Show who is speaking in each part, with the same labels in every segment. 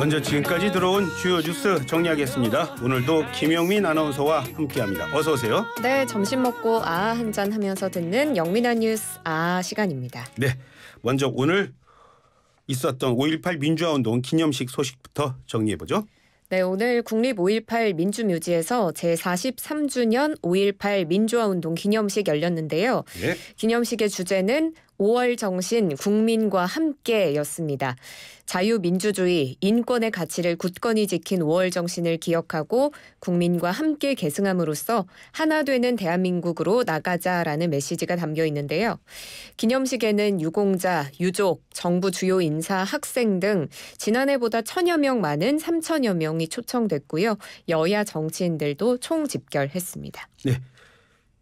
Speaker 1: 먼저 지금까지 들어온 주요 뉴스 정리하겠습니다. 오늘도 김영민 아나운서와 함께합니다. 어서 오세요.
Speaker 2: 네, 점심 먹고 아한잔 하면서 듣는 영민아 뉴스 아 시간입니다.
Speaker 1: 네, 먼저 오늘 있었던 5.18 민주화운동 기념식 소식부터 정리해보죠.
Speaker 2: 네, 오늘 국립 5.18 민주묘지에서 제43주년 5.18 민주화운동 기념식 열렸는데요. 예. 기념식의 주제는 5월 정신 국민과 함께였습니다. 자유민주주의, 인권의 가치를 굳건히 지킨 5월 정신을 기억하고 국민과 함께 계승함으로써 하나 되는 대한민국으로 나가자라는 메시지가 담겨 있는데요. 기념식에는 유공자, 유족, 정부 주요 인사, 학생 등 지난해보다 천여 명 많은 3천여 명이 초청됐고요. 여야 정치인들도 총 집결했습니다.
Speaker 1: 네.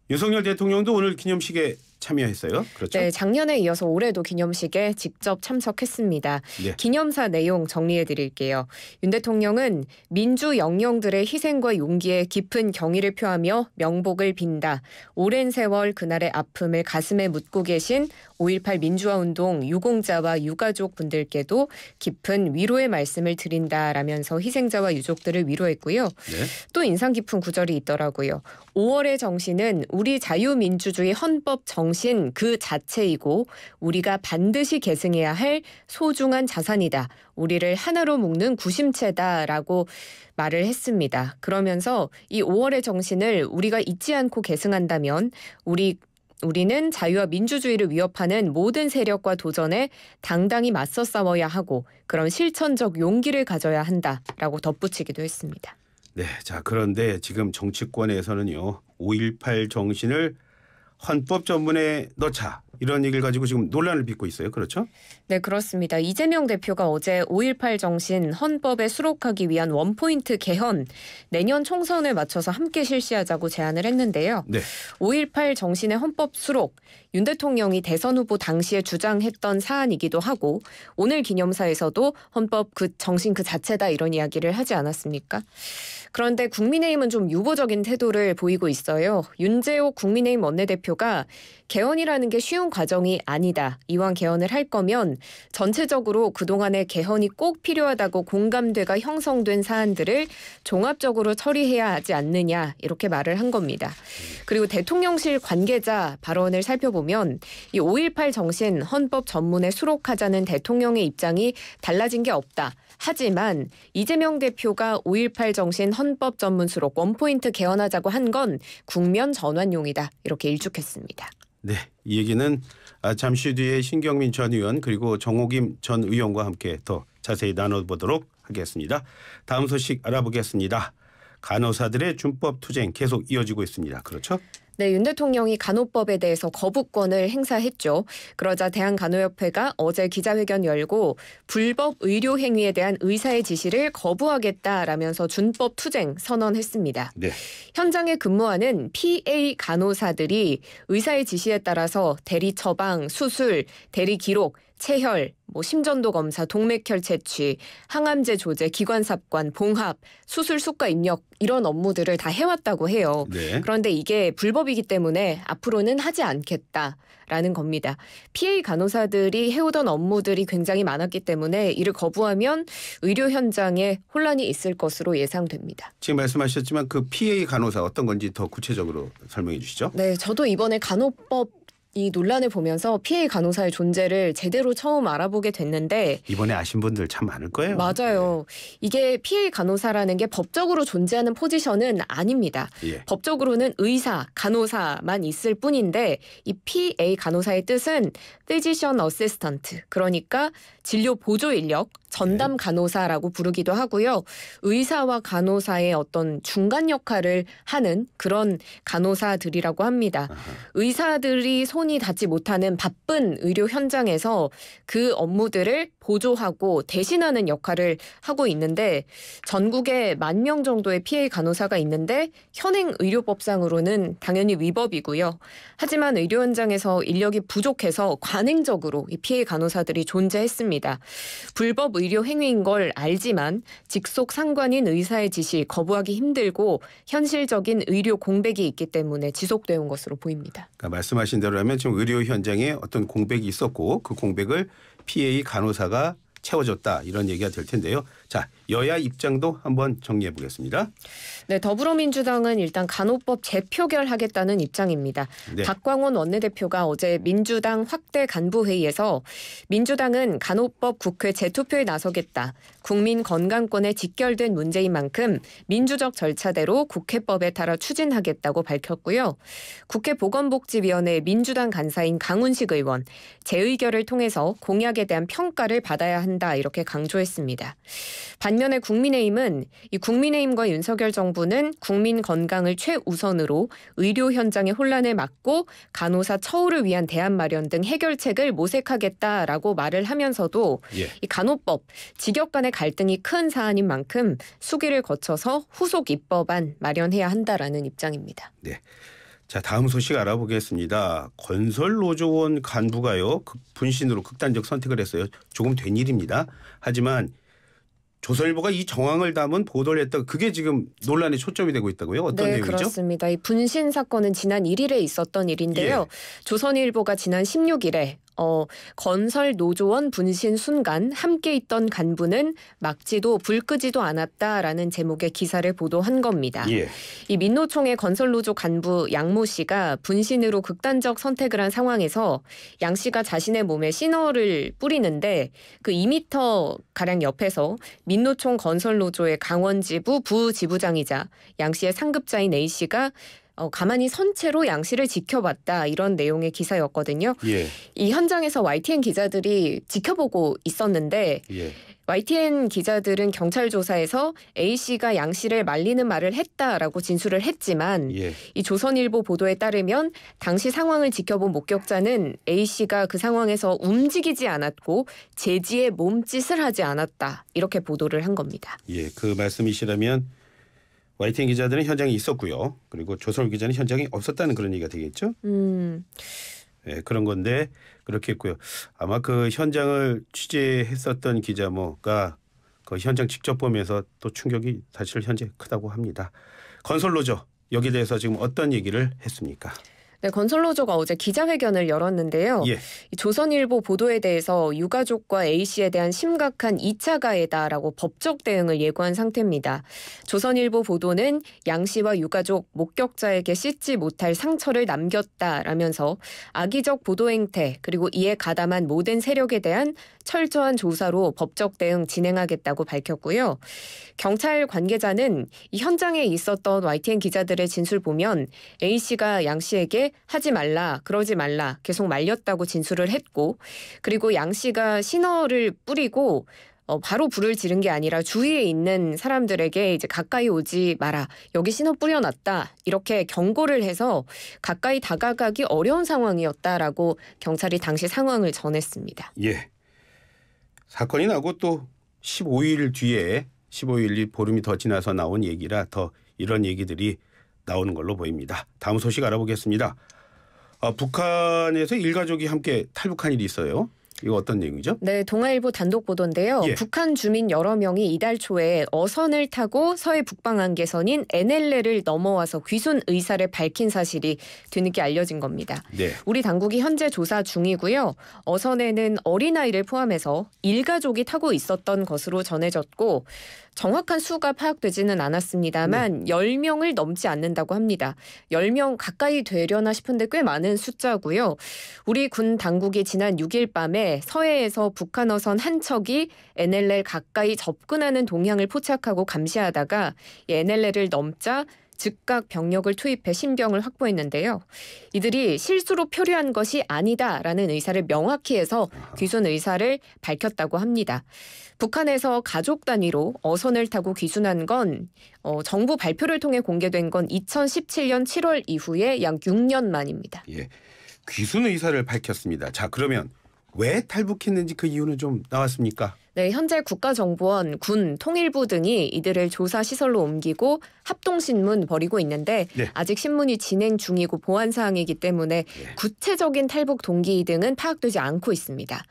Speaker 1: 윤석열 대통령도 오늘 기념식에 참여했어요. 그렇죠. 네,
Speaker 2: 작년에 이어서 올해도 기념식에 직접 참석했습니다. 네. 기념사 내용 정리해 드릴게요. 윤 대통령은 민주 영령들의 희생과 용기에 깊은 경의를 표하며 명복을 빈다. 오랜 세월 그날의 아픔을 가슴에 묻고 계신 5.18 민주화 운동 유공자와 유가족 분들께도 깊은 위로의 말씀을 드린다라면서 희생자와 유족들을 위로했고요. 네. 또 인상 깊은 구절이 있더라고요. 5월의 정신은 우리 자유민주주의 헌법 정 정신 그 자체이고 우리가 반드시 계승해야 할 소중한 자산이다. 우리를 하나로 묶는 구심체다라고 말을 했습니다. 그러면서 이 5월의 정신을 우리가 잊지 않고 계승한다면 우리 우리는 자유와 민주주의를 위협하는 모든 세력과 도전에 당당히 맞서 싸워야 하고 그런 실천적 용기를 가져야 한다라고 덧붙이기도 했습니다.
Speaker 1: 네, 자 그런데 지금 정치권에서는요. 5.18 정신을 헌법 전문에 넣자. 이런 얘기를 가지고 지금 논란을 빚고 있어요. 그렇죠?
Speaker 2: 네, 그렇습니다. 이재명 대표가 어제 5.18 정신 헌법에 수록하기 위한 원포인트 개헌 내년 총선에 맞춰서 함께 실시하자고 제안을 했는데요. 네. 5.18 정신의 헌법 수록 윤 대통령이 대선 후보 당시에 주장했던 사안이기도 하고 오늘 기념사에서도 헌법 그 정신 그 자체다 이런 이야기를 하지 않았습니까? 그런데 국민의힘은 좀 유보적인 태도를 보이고 있어요. 윤재호 국민의힘 원내대표가 개헌이라는 게 쉬운 과정이 아니다. 이왕 개헌을 할 거면 전체적으로 그동안의 개헌이 꼭 필요하다고 공감대가 형성된 사안들을 종합적으로 처리해야 하지 않느냐 이렇게 말을 한 겁니다. 그리고 대통령실 관계자 발언을 살펴보면 이 5.18 정신 헌법 전문에 수록하자는 대통령의 입장이 달라진 게 없다. 하지만 이재명 대표가 5.18 정신 헌법 전문 수록 원포인트 개헌하자고 한 건 국면 전환용이다. 이렇게 일축했습니다.
Speaker 1: 네, 이 얘기는 아, 잠시 뒤에 신경민 전 의원 그리고 정옥임전 의원과 함께 더 자세히 나눠보도록 하겠습니다. 다음 소식 알아보겠습니다. 간호사들의 준법 투쟁 계속 이어지고 있습니다. 그렇죠?
Speaker 2: 네, 윤 대통령이 간호법에 대해서 거부권을 행사했죠. 그러자 대한간호협회가 어제 기자회견 열고 불법 의료 행위에 대한 의사의 지시를 거부하겠다라면서 준법 투쟁 선언했습니다. 네. 현장에 근무하는 PA 간호사들이 의사의 지시에 따라서 대리 처방, 수술, 대리 기록, 체혈, 뭐 심전도 검사, 동맥혈 채취, 항암제 조제, 기관삽관, 봉합, 수술 수가 입력 이런 업무들을 다 해왔다고 해요. 네. 그런데 이게 불법이기 때문에 앞으로는 하지 않겠다라는 겁니다. PA 간호사들이 해오던 업무들이 굉장히 많았기 때문에 이를 거부하면 의료 현장에 혼란이 있을 것으로 예상됩니다.
Speaker 1: 지금 말씀하셨지만 그 PA 간호사 어떤 건지 더 구체적으로 설명해 주시죠. 네,
Speaker 2: 저도 이번에 간호법 이 논란을 보면서 피해 간호사의 존재를 제대로 처음 알아보게 됐는데
Speaker 1: 이번에 아신 분들 참 많을 거예요.
Speaker 2: 맞아요. 네. 이게 피해 간호사라는 게 법적으로 존재하는 포지션은 아닙니다. 예. 법적으로는 의사, 간호사만 있을 뿐인데 이 PA 간호사의 뜻은 Physician Assistant 그러니까 진료 보조 인력 전담 네. 간호사라고 부르기도 하고요. 의사와 간호사의 어떤 중간 역할을 하는 그런 간호사들이라고 합니다. 의사들이 손이 닿지 못하는 바쁜 의료 현장에서 그 업무들을 보조하고 대신하는 역할을 하고 있는데 전국에 만 명 정도의 피해 간호사가 있는데 현행 의료법상으로는 당연히 위법이고요. 하지만 의료 현장에서 인력이 부족해서 관행적으로 이 피해 간호사들이 존재했습니다. 불법 의료 행위인 걸 알지만 직속 상관인 의사의 지시 거부하기 힘들고 현실적인 의료 공백이 있기 때문에 지속되어 온 것으로 보입니다.
Speaker 1: 그러니까 말씀하신 대로라면 지금 의료 현장에 어떤 공백이 있었고 그 공백을 PA 간호사가 채워줬다 이런 얘기가 될 텐데요. 자, 여야 입장도 한번 정리해 보겠습니다.
Speaker 2: 네, 더불어민주당은 일단 간호법 재표결하겠다는 입장입니다. 네. 박광원 원내대표가 어제 민주당 확대 간부회의에서 민주당은 간호법 국회 재투표에 나서겠다. 국민 건강권에 직결된 문제인 만큼 민주적 절차대로 국회법에 따라 추진하겠다고 밝혔고요. 국회 보건복지위원회 민주당 간사인 강훈식 의원 재의결을 통해서 공약에 대한 평가를 받아야 한다 이렇게 강조했습니다. 반 작년에 국민의힘은 이 국민의힘과 윤석열 정부는 국민 건강을 최우선으로 의료 현장의 혼란을 막고 간호사 처우를 위한 대안 마련 등 해결책을 모색하겠다라고 말을 하면서도 예. 이 간호법 직역 간의 갈등이 큰 사안인 만큼 수기를 거쳐서 후속 입법안 마련해야 한다라는 입장입니다.
Speaker 1: 네. 자 다음 소식 알아보겠습니다. 건설 노조원 간부가요 분신으로 극단적 선택을 했어요. 조금 된 일입니다. 하지만 조선일보가 이 정황을 담은 보도를 했다. 그게 지금 논란의 초점이 되고 있다고요? 어떤 네, 내용이죠? 그렇습니다.
Speaker 2: 이 분신 사건은 지난 1일에 있었던 일인데요. 예. 조선일보가 지난 16일에 어, 건설 노조원 분신 순간 함께 있던 간부는 막지도 불 끄지도 않았다라는 제목의 기사를 보도한 겁니다. 예. 이 민노총의 건설 노조 간부 양 모 씨가 분신으로 극단적 선택을 한 상황에서 양 씨가 자신의 몸에 신호를 뿌리는데 그 2미터 가량 옆에서 민노총 건설 노조의 강원지부 부지부장이자 양 씨의 상급자인 A 씨가 어, 가만히 선체로 양씨를 지켜봤다 이런 내용의 기사였거든요. 예. 이 현장에서 YTN 기자들이 지켜보고 있었는데 예. YTN 기자들은 경찰 조사에서 A 씨가 양 씨를 말리는 말을 했다라고 진술을 했지만 예. 이 조선일보 보도에 따르면 당시 상황을 지켜본 목격자는 A 씨가 그 상황에서 움직이지 않았고 제지에 몸짓을 하지 않았다 이렇게 보도를 한 겁니다.
Speaker 1: 예, 그 말씀이시라면 YTN 기자들은 현장에 있었고요. 그리고 조선울 기자는 현장에 없었다는 그런 얘기가 되겠죠.
Speaker 2: 음.
Speaker 1: 네, 그런 건데 그렇게 했고요. 아마 그 현장을 취재했었던 기자 뭐가 그 현장 직접 보면서 또 충격이 사실 현재 크다고 합니다. 건설 로죠. 여기에 대해서 지금 어떤 얘기를 했습니까?
Speaker 2: 네, 건설노조가 어제 기자회견을 열었는데요. 예. 조선일보 보도에 대해서 유가족과 A 씨에 대한 심각한 2차 가해다라고 법적 대응을 예고한 상태입니다. 조선일보 보도는 양 씨와 유가족 목격자에게 씻지 못할 상처를 남겼다라면서 악의적 보도 행태 그리고 이에 가담한 모든 세력에 대한 철저한 조사로 법적 대응 진행하겠다고 밝혔고요. 경찰 관계자는 현장에 있었던 YTN 기자들의 진술 보면 A 씨가 양 씨에게 하지 말라, 그러지 말라 계속 말렸다고 진술을 했고 그리고 양 씨가 신호를 뿌리고 어, 바로 불을 지른 게 아니라 주위에 있는 사람들에게 이제 가까이 오지 마라. 여기 신호 뿌려놨다. 이렇게 경고를 해서 가까이 다가가기 어려운 상황이었다라고 경찰이 당시 상황을 전했습니다.
Speaker 1: 예. 사건이 나고 또 15일 뒤에 15일이 보름이 더 지나서 나온 얘기라 더 이런 얘기들이 나오는 걸로 보입니다. 다음 소식 알아보겠습니다. 아, 북한에서 일가족이 함께 탈북한 일이 있어요. 이거 어떤 얘기죠
Speaker 2: 네, 동아일보 단독 보도인데요. 예. 북한 주민 여러 명이 이달 초에 어선을 타고 서해 북방 안개선인 NLL을 넘어와서 귀순 의사를 밝힌 사실이 뒤늦게 알려진 겁니다. 네. 우리 당국이 현재 조사 중이고요. 어선에는 어린아이를 포함해서 일가족이 타고 있었던 것으로 전해졌고 정확한 수가 파악되지는 않았습니다만 네. 10명을 넘지 않는다고 합니다. 10명 가까이 되려나 싶은데 꽤 많은 숫자고요. 우리 군 당국이 지난 6일 밤에 서해에서 북한 어선 한 척이 NLL 가까이 접근하는 동향을 포착하고 감시하다가 NLL을 넘자 즉각 병력을 투입해 신병을 확보했는데요. 이들이 실수로 표류한 것이 아니다라는 의사를 명확히 해서 귀순 의사를 밝혔다고 합니다. 북한에서 가족 단위로 어선을 타고 귀순한 건 어, 정부 발표를 통해 공개된 건 2017년 7월 이후에 약 6년 만입니다.
Speaker 1: 예, 귀순 의사를 밝혔습니다. 자 그러면 왜 탈북했는지 그 이유는 좀 나왔습니까?
Speaker 2: 네, 현재 국가정보원, 군, 통일부 등이 이들을 조사 시설로 옮기고 합동신문 버리고 있는데 네. 아직 신문이 진행 중이고 보안 사항이기 때문에 네. 구체적인 탈북 동기 등은 파악되지 않고 있습니다.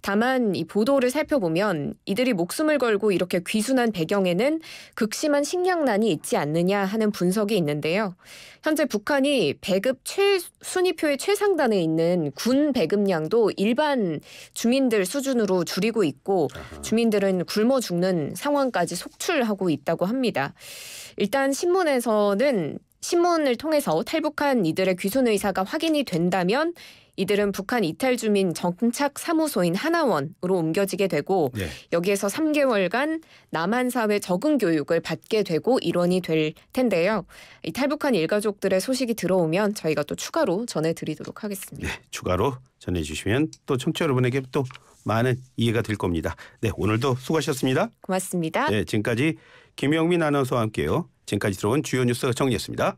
Speaker 2: 다만 이 보도를 살펴보면 이들이 목숨을 걸고 이렇게 귀순한 배경에는 극심한 식량난이 있지 않느냐 하는 분석이 있는데요. 현재 북한이 배급 최 순위표의 최상단에 있는 군 배급량도 일반 주민들 수준으로 줄이고 있고 주민들은 굶어 죽는 상황까지 속출하고 있다고 합니다. 일단 신문에서는 신문을 통해서 탈북한 이들의 귀순 의사가 확인이 된다면 이들은 북한 이탈 주민 정착 사무소인 하나원으로 옮겨지게 되고 네. 여기에서 3개월간 남한 사회 적응 교육을 받게 되고 일원이 될 텐데요. 이 탈북한 일가족들의 소식이 들어오면 저희가 또 추가로 전해드리도록 하겠습니다. 네,
Speaker 1: 추가로 전해주시면 또 청취자 여러분에게 또 많은 이해가 될 겁니다. 네, 오늘도 수고하셨습니다.
Speaker 2: 고맙습니다. 네,
Speaker 1: 지금까지 김영민 아나운서와 함께요. 지금까지 들어온 주요 뉴스 정리했습니다.